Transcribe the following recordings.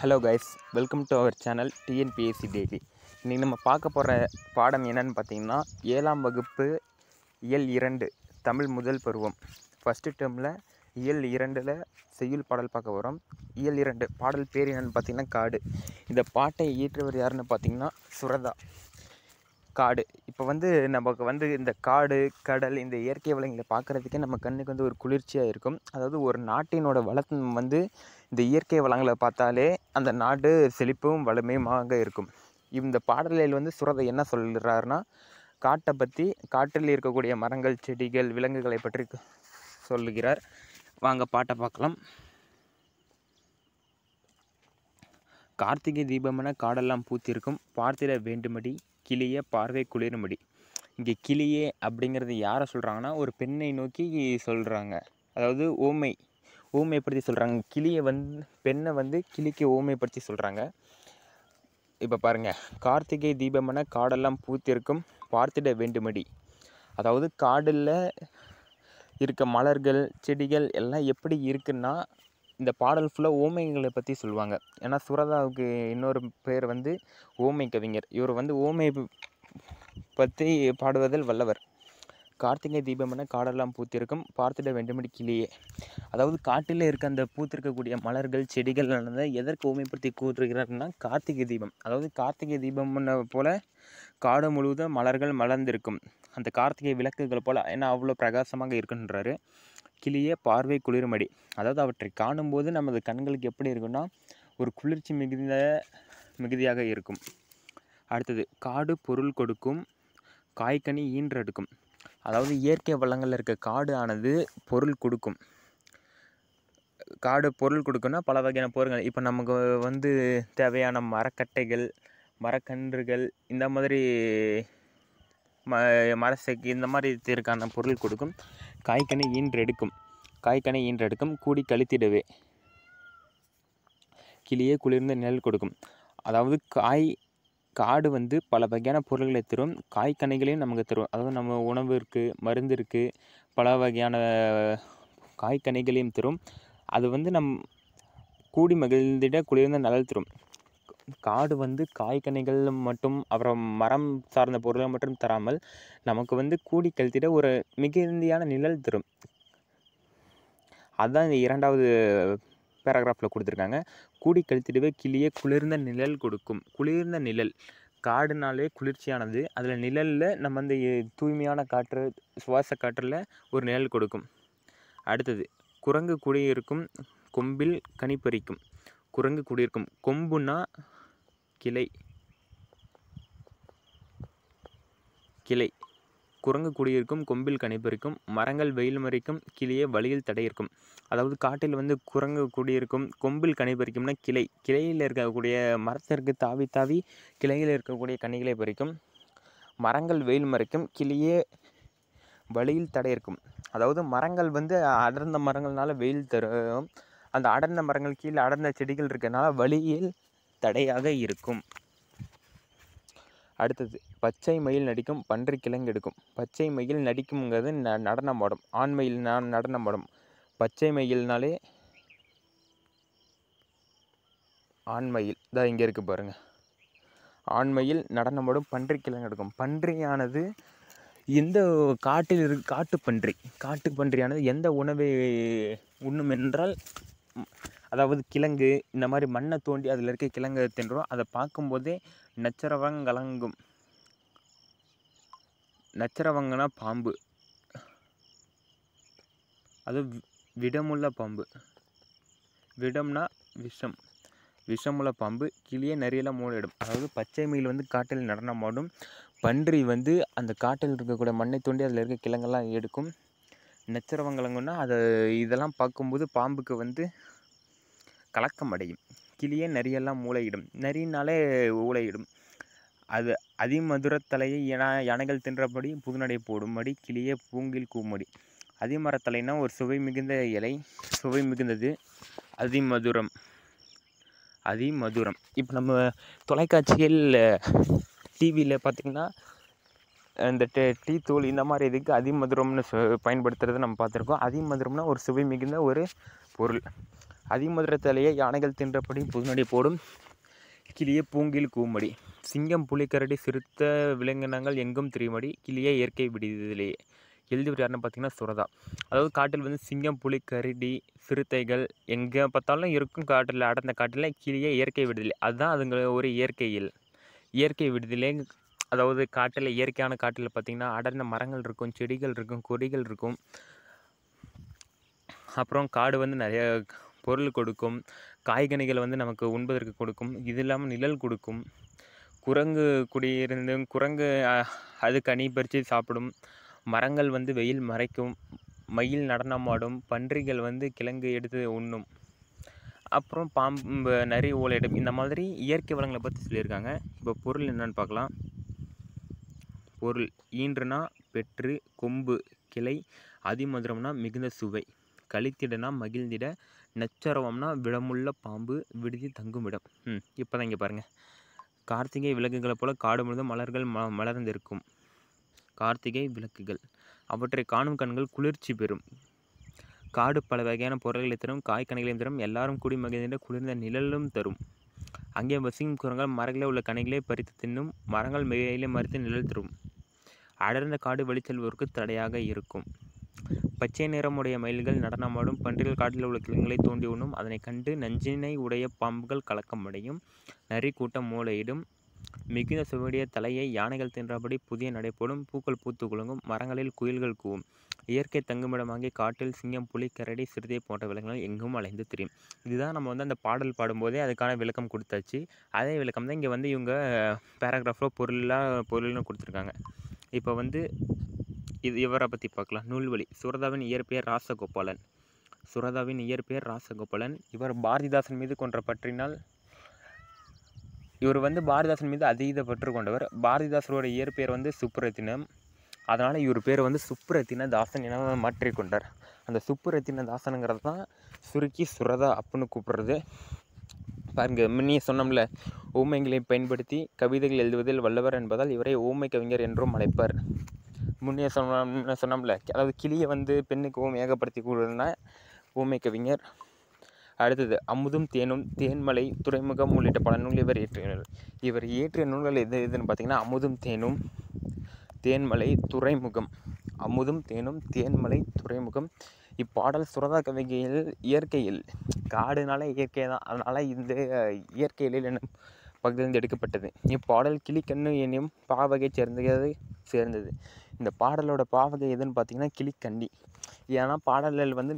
hello guys welcome to our channel TNPSC daily இன்றைக்கி நம்ம பார்க்க போகிற பாடம் என்னென்னு பார்த்தீங்கன்னா ஏழாம் வகுப்பு இயல் இரண்டு தமிழ் முதல் பருவம் ஃபஸ்ட்டு டேர்மில் இயல் இரண்டில் செய்யுள் பாடல் பார்க்க வரோம் இயல் இரண்டு பாடல் பேர் என்னென்னு பார்த்தீங்கன்னா காடு இந்த பாட்டை இயற்றவர் யாருன்னு பார்த்தீங்கன்னா சுரதா காடு இப்போ வந்து நமக்கு வந்து இந்த காடு கடல் இந்த இயற்கை வளங்களை பார்க்குறதுக்கே நம்ம கண்ணுக்கு வந்து ஒரு குளிர்ச்சியாக இருக்கும் அதாவது ஒரு நாட்டினோட வளத்தம் வந்து இந்த இயற்கை வளங்களை பார்த்தாலே அந்த நாடு செழிப்பும் வலிமையுமாக இருக்கும் இந்த பாடலில் வந்து சுரதை என்ன சொல்கிறாருன்னா காட்டை பற்றி காட்டில் இருக்கக்கூடிய மரங்கள் செடிகள் விலங்குகளை பற்றி சொல்லுகிறார் வாங்க பாட்டை பார்க்கலாம் கார்த்திகை தீபமென காடெல்லாம் பூத்திருக்கும் பார்த்திட வேண்டுமடி கிளிய பார்வை குளிரும்படி இங்கே கிளியே அப்படிங்கிறது யாரை சொல்கிறாங்கன்னா ஒரு பெண்ணை நோக்கி சொல்கிறாங்க அதாவது ஓமை ஊமைப்படுத்தி சொல்கிறாங்க கிளியை வந்து பெண்ணை வந்து கிளிக்கு ஊமைப்படுத்தி சொல்கிறாங்க இப்போ பாருங்கள் கார்த்திகை தீபமான காடெல்லாம் பூத்திருக்கும் பார்த்திட வேண்டுமடி அதாவது காடில் இருக்க மலர்கள் செடிகள் எல்லாம் எப்படி இருக்குன்னா இந்த பாடல் ஃபுல்லாக ஓமைகளை பற்றி சொல்லுவாங்க ஏன்னா சுரதாவுக்கு இன்னொரு பேர் வந்து ஓமை கவிஞர் இவர் வந்து ஓமை பற்றி பாடுவதில் வல்லவர் கார்த்திகை தீபம்னா காடெல்லாம் பூத்திருக்கும் பார்த்துட வேண்டுமடி கிளியே அதாவது காட்டில் இருக்க அந்த பூத்திருக்கக்கூடிய மலர்கள் செடிகள் எதற்கு உமைப்படுத்தி கூத்துருக்கிறார்னா கார்த்திகை தீபம் அதாவது கார்த்திகை தீபம்ன போல் காடு முழுவதும் மலர்கள் மலர்ந்திருக்கும் அந்த கார்த்திகை விளக்குகள் போல் ஏன்னா அவ்வளோ பிரகாசமாக இருக்குன்றாரு கிளியே பார்வை குளிர்மடி அதாவது அவற்றை காணும்போது நமது கண்களுக்கு எப்படி இருக்குன்னா ஒரு குளிர்ச்சி மிகுந்த மிகுதியாக இருக்கும் அடுத்தது காடு பொருள் கொடுக்கும் காய்கனி ஈன்றெடுக்கும் அதாவது இயற்கை வளங்களில் இருக்க காடு ஆனது பொருள் கொடுக்கும் காடு பொருள் கொடுக்குன்னா பல வகையான பொருட்கள் இப்போ நமக்கு வந்து தேவையான மரக்கட்டைகள் மரக்கன்றுகள் இந்த மாதிரி ம மரசைக்கு இந்த மாதிரி இருக்கான பொருள் கொடுக்கும் காய்கனி ஈன்றெடுக்கும் காய்கனி ஈன்றெடுக்கும் கூடி கழித்திடவே கிளியே குளிர்ந்த நிழல் கொடுக்கும் அதாவது காய் காடு வந்து பல வகையான பொருள்களை தரும் காய்கனிகளையும் நமக்கு தரும் அதாவது நம்ம உணவு இருக்குது மருந்து இருக்குது பல வகையான காய்கனிகளையும் தரும் அது வந்து நம் கூடி மகிழ்ந்திட குளிர்ந்த நலல் தரும் காடு வந்து காய்கனிகள் மட்டும் அப்புறம் மரம் சார்ந்த பொருள்கள் மட்டும் தராமல் நமக்கு வந்து கூடி கழுத்திட ஒரு மிகுந்தியான நிழல் தரும் அதுதான் இந்த இரண்டாவது பேராகிராஃபில் கொடுத்துருக்காங்க கூடி கழுத்திடுவே கிளியே குளிர்ந்த நிழல் கொடுக்கும் குளிர்ந்த நிழல் காடுனாலே குளிர்ச்சியானது அதில் நிழலில் நம்ம அந்த தூய்மையான காற்று சுவாச காற்றில் ஒரு நிழல் கொடுக்கும் அடுத்தது குரங்கு குடியிருக்கும் கொம்பில் கனிப்பறிக்கும் குரங்கு குடியிருக்கும் கொம்புனா கிளை கிளை குரங்கு குடியிருக்கும் கொம்பில் கணிப்பிருக்கும் மரங்கள் வெயில் மறைக்கும் கிளியே வழியில் தடையிருக்கும் அதாவது காட்டில் வந்து குரங்கு குடியிருக்கும் கொம்பில் கனைப்பறிக்கும்னா கிளை கிளையில் இருக்கக்கூடிய மரத்திற்கு தாவி தாவி கிளையில் இருக்கக்கூடிய கனிகளை பறிக்கும் மரங்கள் வெயில் மறைக்கும் கிளியே வழியில் தடை இருக்கும் அதாவது மரங்கள் வந்து அடர்ந்த மரங்கள்னால வெயில் தரும் அந்த அடர்ந்த மரங்கள் கீழே அடர்ந்த செடிகள் இருக்கிறதுனால வழியில் தடையாக இருக்கும் அடுத்தது பச்சை மயில் நடிக்கும் பன்றி கிழங்கு எடுக்கும் பச்சை மயில் நடிக்கும்ங்கிறது ந நடனம் ஆடும் ஆண் மயில் நடனம் ஆடும் பச்சை மயில்னாலே ஆண் மயில் தான் இங்கே இருக்குது பாருங்கள் ஆண்மையில் ஆடும் பன்றி கிழங்கு எடுக்கும் பன்றியானது எந்த காட்டில் இரு காட்டு பன்றி காட்டு பன்றியானது எந்த உணவை உண்ணும் என்றால் அதாவது கிழங்கு இந்த மாதிரி மண்ணை தோண்டி அதில் இருக்க கிழங்கு தின்றோம் அதை பார்க்கும்போதே நச்சரவங்கலங்கும் நச்சரவங்கனா பாம்பு அது விடமுள்ள பாம்பு விடம்னா விஷம் விஷமுள்ள பாம்பு கிளியே நிறையலாம் மூடிடும் அதாவது பச்சை மீல் வந்து காட்டில் நடனமாடும் பன்றி வந்து அந்த காட்டில் இருக்கக்கூடிய மண்ணை தோண்டி அதில் இருக்க கிழங்கெல்லாம் எடுக்கும் நச்சரவங்கலங்குன்னா அதை இதெல்லாம் பார்க்கும்போது பாம்புக்கு வந்து கலக்கம் அடையும் கிளியே நரியெல்லாம் மூளையிடும் நரியினாலே ஊளையிடும் அது தலையை யனா யானைகள் தின்றபடி புதுநடை போடும்படி கிளியே பூங்கில் கூம்படி அதிமரத்தலைனா ஒரு சுவை மிகுந்த இலை சுவை மிகுந்தது அதிமதுரம் அதிமதுரம் இப்போ நம்ம தொலைக்காட்சியில் டிவியில் பார்த்திங்கன்னா இந்த டே டீ தூள் இந்த மாதிரி இதுக்கு அதிமதுரம்னு பயன்படுத்துகிறத நம்ம பார்த்துருக்கோம் அதிமதுரம்னா ஒரு சுவை மிகுந்த ஒரு பொருள் அதிமதுரத்திலேயே யானைகள் தின்றபடி புதுநடி போடும் கிளியே பூங்கில் கூமடி சிங்கம் புலிக்கரடி சிறுத்த விலங்கினங்கள் எங்கும் திரிமடி கிளியே இயற்கை விடுதியிலேயே எழுதிவர் யாருன்னு பார்த்தீங்கன்னா சுரதா அதாவது காட்டில் வந்து சிங்கம் புலி கரடி சிறுத்தைகள் எங்கே பார்த்தாலும் இருக்கும் காட்டில் அடர்ந்த காட்டில் கிளியே இயற்கை விடுதலை அதுதான் அதுங்க ஒரு இயற்கையில் இயற்கை விடுதலை அதாவது காட்டில் இயற்கையான காட்டில் பார்த்திங்கன்னா அடர்ந்த மரங்கள் இருக்கும் செடிகள் இருக்கும் கொடிகள் இருக்கும் அப்புறம் காடு வந்து நிறைய பொருள் கொடுக்கும் காய்கனிகளை வந்து நமக்கு உண்பதற்கு கொடுக்கும் இது இல்லாமல் நிழல் கொடுக்கும் குரங்கு குடியிருந்தும் குரங்கு அது கனி பறித்து சாப்பிடும் மரங்கள் வந்து வெயில் மறைக்கும் மயில் நடனமாடும் பன்றிகள் வந்து கிழங்கு எடுத்து உண்ணும் அப்புறம் பாம்பு நிறைய ஓலையிடும் இந்த மாதிரி இயற்கை வளங்களை பற்றி சொல்லியிருக்காங்க இப்போ பொருள் என்னன்னு பார்க்கலாம் பொருள் ஈன்றுனா பெற்று கொம்பு கிளை அதிமதுரம்னா மிகுந்த சுவை கழித்திடனா மகிழ்ந்திட நச்சரவம்னா விடமுள்ள பாம்பு விடுதி தங்கும் இடம் ம் இப்போ தான் இங்கே பாருங்கள் கார்த்திகை விளக்குகளை போல காடு முழுதும் மலர்கள் ம மலர்ந்திருக்கும் கார்த்திகை விளக்குகள் அவற்றை காணும் கண்கள் குளிர்ச்சி பெறும் காடு பல வகையான பொருள்களை தரும் காய்கனிகளையும் தரும் எல்லாரும் கூடி மகிழ்ந்த குளிர்ந்த நிழலும் தரும் அங்கே வசிக்கும் குரங்கள் மரங்களே உள்ள கனிகளை பறித்து தின்னும் மரங்கள் மிகையிலே மறித்து நிழல் தரும் அடர்ந்த காடு வெளிச்செல்வோருக்கு தடையாக இருக்கும் பச்சை நிறமுடைய மயில்கள் நடனமாடும் பன்றிகள் காட்டில் உள்ள கிழங்குகளை தோண்டி உண்ணும் அதனை கண்டு நஞ்சினை உடைய பாம்புகள் கலக்கமடையும் நரி கூட்டம் மூளையிடும் மிகுந்த சுவடிய தலையை யானைகள் தின்றபடி புதிய நடைபோடும் பூக்கள் பூத்து குலுங்கும் மரங்களில் குயில்கள் கூவும் இயற்கை தங்குமிடமாகிய காட்டில் சிங்கம் புலி கரடி சிறுதை போன்ற விலங்குகள் எங்கும் அலைந்து தெரியும் இதுதான் நம்ம வந்து அந்த பாடல் பாடும்போதே அதுக்கான விளக்கம் கொடுத்தாச்சு அதே விளக்கம் தான் இங்கே வந்து இவங்க பேராகிராஃபோ பொருளாக பொருள்னு கொடுத்துருக்காங்க இப்போ வந்து இது இவரை பற்றி பார்க்கலாம் நூல்வழி சுரதாவின் இயற்பெயர் ராசகோபாலன் சுரதாவின் இயற்பெயர் ராசகோபாலன் இவர் பாரதிதாசன் மீது கொன்ற பற்றினால் இவர் வந்து பாரதிதாசன் மீது அதீத பற்று கொண்டவர் பாரதிதாசரோட இயற்பெயர் வந்து சுப்புரத்தினம் அதனால் இவர் பேர் வந்து சுப்புரத்தின தாசன் என மாற்றிக்கொண்டார் அந்த சுப்புரத்தின தாசனுங்கிறது தான் சுருக்கி சுரதா அப்புன்னு கூப்பிட்றது பாருங்க முன்னே சொன்னோம்ல ஊமைகளை பயன்படுத்தி கவிதைகள் எழுதுவதில் வல்லவர் என்பதால் இவரை ஊமை கவிஞர் என்றும் அழைப்பார் முன்னே சொன்ன முன்னே சொன்னோம்ல அதாவது கிளியை வந்து பெண்ணுக்கு ஏகப்படுத்தி கூறுவதுனா ஓமை கவிஞர் அடுத்தது அமுதும் தேனும் தேன்மலை துறைமுகம் உள்ளிட்ட பல நூல்கள் இவர் இயற்றினர் இவர் இயற்றிய நூல்கள் எது எதுன்னு பார்த்தீங்கன்னா அமுதும் தேனும் தேன்மலை துறைமுகம் அமுதும் தேனும் தேன்மலை துறைமுகம் இப்பாடல் சுரதா கவிகையில் இயற்கையில் காடுனால இயற்கை தான் அதனால் இந்த இயற்கையில் என்னும் பகுதியிலிருந்து எடுக்கப்பட்டது இப்பாடல் கிளிக்கண்ணு என்னும் பாவகை சேர்ந்தது சேர்ந்தது இந்த பாடலோட பாவகை எதுன்னு பார்த்தீங்கன்னா கிளிக்கண்டி ஏன்னா பாடல்கள் வந்து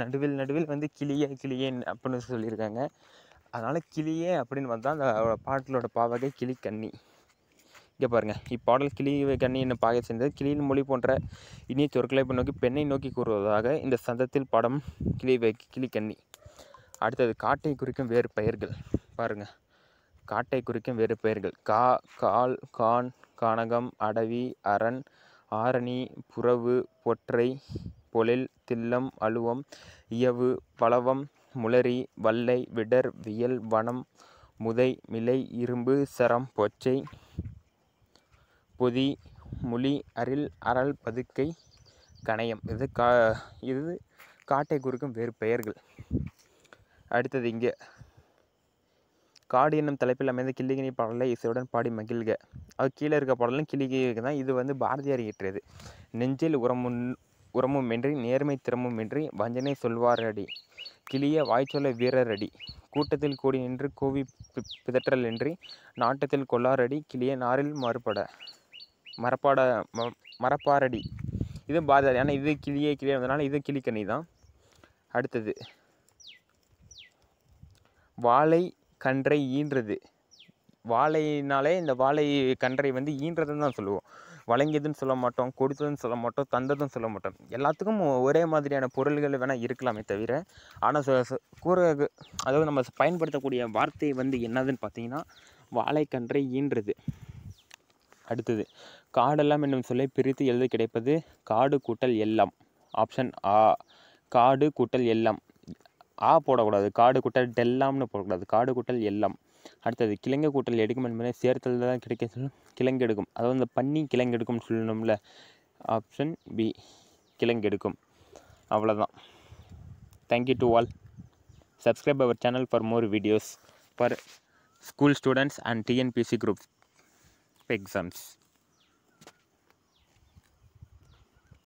நடுவில் நடுவில் வந்து கிளியே கிளியே அப்படின்னு சொல்லியிருக்காங்க அதனால் கிளியே அப்படின்னு பார்த்தா அந்த பாடலோட பாவகை கிளிக்கண்ணி இங்கே பாருங்கள் இப்பாடல் கிளி கண்ணி என்ன பாக சேர்ந்தது கிளியின் மொழி போன்ற இனிய சொற்களை நோக்கி பெண்ணை நோக்கி கூறுவதாக இந்த சந்தத்தில் படம் கிளி கிளி கண்ணி அடுத்தது காட்டை குறிக்கும் வேறு பெயர்கள் பாருங்கள் காட்டை குறிக்கும் வேறு பெயர்கள் கா கால் கான் கானகம் அடவி அரண் ஆரணி புறவு பொற்றை பொழில் தில்லம் அழுவம் இயவு பலவம் முளரி வல்லை விடர் வியல் வனம் முதை மிலை இரும்பு சரம் பொச்சை பொதி முளி அரில் அறல் பதுக்கை கணையம் இது கா இது காட்டை குறிக்கும் வேறு பெயர்கள் அடுத்தது இங்கே காடு என்னும் தலைப்பில் அமைந்த கிள்ளிகினி பாடலை இசையுடன் பாடி மகிழ்க அது கீழே இருக்க பாடலும் கிளிகிக்கு தான் இது வந்து பாரதியார் இயற்றியது நெஞ்சில் உரமுன் உரமுமின்றி நேர்மை திறமுமின்றி வஞ்சனை சொல்வாரடி கிளிய வாய்ச்சொல்ல வீரரடி கூட்டத்தில் கூடி நின்று கூவி பிதற்றலின்றி நாட்டத்தில் கொள்ளாரடி கிளிய நாரில் மறுபட மரப்பாட மரப்பாரடி இது பாரதியார் ஆனால் இது கிளியே கிளியே வந்ததுனால இது கிளிக்கனி தான் அடுத்தது வாழை கன்றை ஈன்றது வாழைனாலே இந்த வாழை கன்றை வந்து ஈன்றதுன்னு தான் சொல்லுவோம் வழங்கியதுன்னு சொல்ல மாட்டோம் கொடுத்ததுன்னு சொல்ல மாட்டோம் தந்ததுன்னு சொல்ல மாட்டோம் எல்லாத்துக்கும் ஒரே மாதிரியான பொருள்கள் வேணால் இருக்கலாமே தவிர ஆனால் கூற அதாவது நம்ம பயன்படுத்தக்கூடிய வார்த்தை வந்து என்னதுன்னு பார்த்தீங்கன்னா வாழைக்கன்றை ஈன்றது அடுத்தது காடெல்லாம் என்னும் சொல்லி பிரித்து எழுத கிடைப்பது காடு கூட்டல் எல்லாம் ஆப்ஷன் ஆ காடு கூட்டல் எல்லாம் ஆ போடக்கூடாது காடு குட்டல் டெல்லாம்னு போடக்கூடாது காடு குட்டல் எல்லாம் அடுத்தது கிழங்கு கூட்டல் எடுக்கும் என்பதை சேர்த்தல் தான் கிடைக்க சொல்லும் கிழங்கு எடுக்கும் அதாவது இந்த பன்னி கிழங்கு எடுக்கும்னு சொல்லணும்ல ஆப்ஷன் பி கிழங்கு எடுக்கும் அவ்வளோதான் thank you to all subscribe our channel for more videos for school students and TNPSC group exams